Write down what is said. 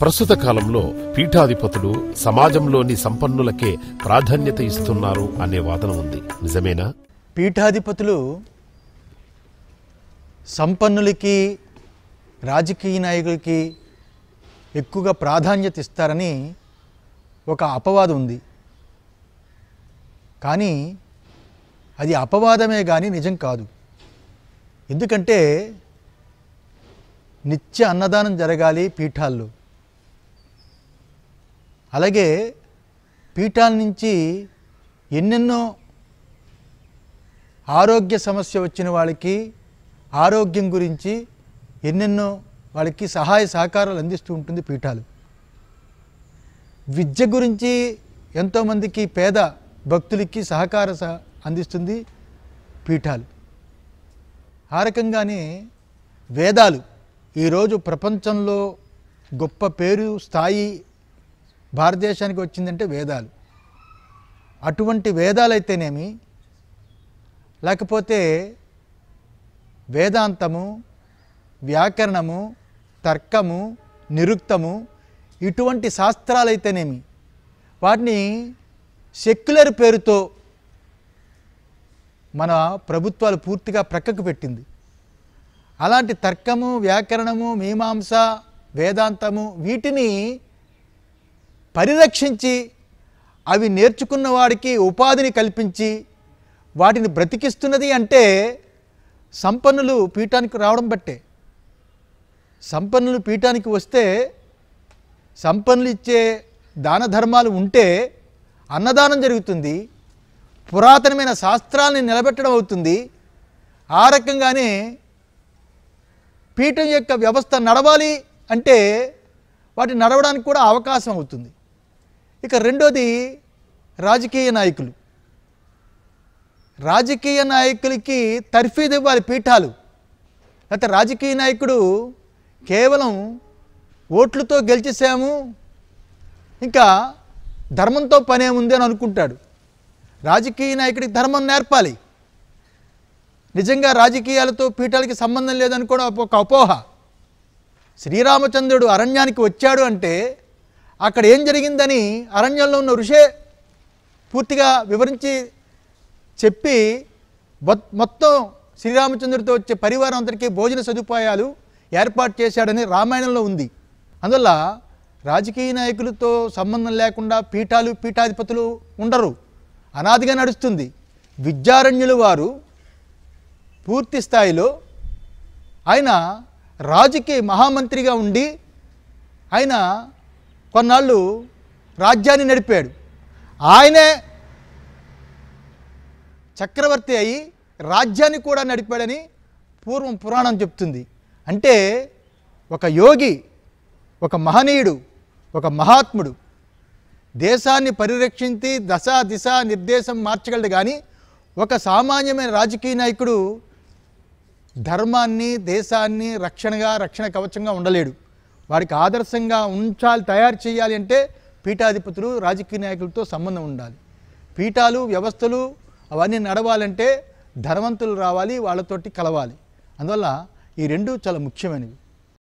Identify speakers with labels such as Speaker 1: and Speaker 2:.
Speaker 1: ప్రస్తుత కాలంలో పీఠాధిపతులు సమాజంలోని సంపన్నులకే ప్రాధాన్యత ఇస్తున్నారు అనే వాదన ఉంది నిజమేనా పీఠాధిపతులు సంపన్నులకి రాజకీయ నాయకులకి ఎక్కువగా ప్రాధాన్యత ఇస్తారని ఒక అపవాదం ఉంది కానీ అది అపవాదమే కానీ నిజం కాదు ఎందుకంటే నిత్య అన్నదానం జరగాలి పీఠాల్లో అలాగే పీఠాల నుంచి ఎన్నెన్నో ఆరోగ్య సమస్య వచ్చిన వాళ్ళకి ఆరోగ్యం గురించి ఎన్నెన్నో వాళ్ళకి సహాయ సహకారాలు అందిస్తూ ఉంటుంది పీఠాలు విద్య గురించి ఎంతోమందికి పేద భక్తులకి సహకార అందిస్తుంది పీఠాలు ఆ రకంగానే వేదాలు ఈరోజు ప్రపంచంలో గొప్ప పేరు స్థాయి భారతదేశానికి వచ్చిందంటే వేదాలు అటువంటి వేదాలైతేనేమి లేకపోతే వేదాంతము వ్యాకరణము తర్కము నిరుక్తము ఇటువంటి శాస్త్రాలైతేనేమి వాటిని సెక్యులర్ పేరుతో మన ప్రభుత్వాలు పూర్తిగా ప్రక్కకు పెట్టింది అలాంటి తర్కము వ్యాకరణము మీమాంస వేదాంతము వీటిని పరిరక్షించి అవి నేర్చుకున్న వాడికి ఉపాధిని కల్పించి వాటిని బ్రతికిస్తున్నది అంటే సంపన్నులు పీఠానికి రావడం బట్టే సంపన్నులు పీఠానికి వస్తే సంపన్నులు ఇచ్చే దాన ధర్మాలు ఉంటే అన్నదానం జరుగుతుంది పురాతనమైన శాస్త్రాలని నిలబెట్టడం అవుతుంది ఆ రకంగానే పీఠం యొక్క వ్యవస్థ నడవాలి అంటే వాటి నడవడానికి కూడా అవకాశం అవుతుంది ఇక రెండోది రాజకీయ నాయకులు రాజకీయ నాయకులకి తర్ఫీదు ఇవ్వాలి పీఠాలు లేకపోతే రాజకీయ నాయకుడు కేవలం ఓట్లతో గెలిచేసాము ఇంకా ధర్మంతో పనే ఉంది అని అనుకుంటాడు రాజకీయ నాయకుడికి ధర్మం నేర్పాలి నిజంగా రాజకీయాలతో పీఠాలకి సంబంధం లేదనుకోవడం ఒక అపోహ శ్రీరామచంద్రుడు అరణ్యానికి వచ్చాడు అంటే అక్కడ ఏం జరిగిందని అరణ్యంలో ఉన్న ఋషే పూర్తిగా వివరించి చెప్పి మొత్తం శ్రీరామచంద్రుడితో వచ్చే పరివారం అందరికీ భోజన సదుపాయాలు ఏర్పాటు చేశాడని రామాయణంలో ఉంది అందువల్ల రాజకీయ నాయకులతో సంబంధం లేకుండా పీఠాలు పీఠాధిపతులు ఉండరు అనాదిగా నడుస్తుంది విద్యారణ్యులు వారు పూర్తి స్థాయిలో ఆయన రాజుకి మహామంత్రిగా ఉండి ఆయన కొన్నాళ్ళు రాజ్యాన్ని నడిపాడు ఆయనే చక్రవర్తి అయి రాజ్యాన్ని కూడా నడిపాడని పూర్వం పురాణం చెప్తుంది అంటే ఒక యోగి ఒక మహనీయుడు ఒక మహాత్ముడు దేశాన్ని పరిరక్షించి దశ దిశ నిర్దేశం మార్చగలడు కానీ ఒక సామాన్యమైన రాజకీయ నాయకుడు ధర్మాన్ని దేశాన్ని రక్షణగా రక్షణ కవచంగా ఉండలేడు వారికి ఆదర్శంగా ఉంచాలి తయారు చేయాలి అంటే పీఠాధిపతులు రాజకీయ నాయకులతో సంబంధం ఉండాలి పీఠాలు వ్యవస్థలు అవన్నీ నడవాలంటే ధనవంతులు రావాలి వాళ్ళతోటి కలవాలి అందువల్ల ఈ రెండు చాలా ముఖ్యమైనవి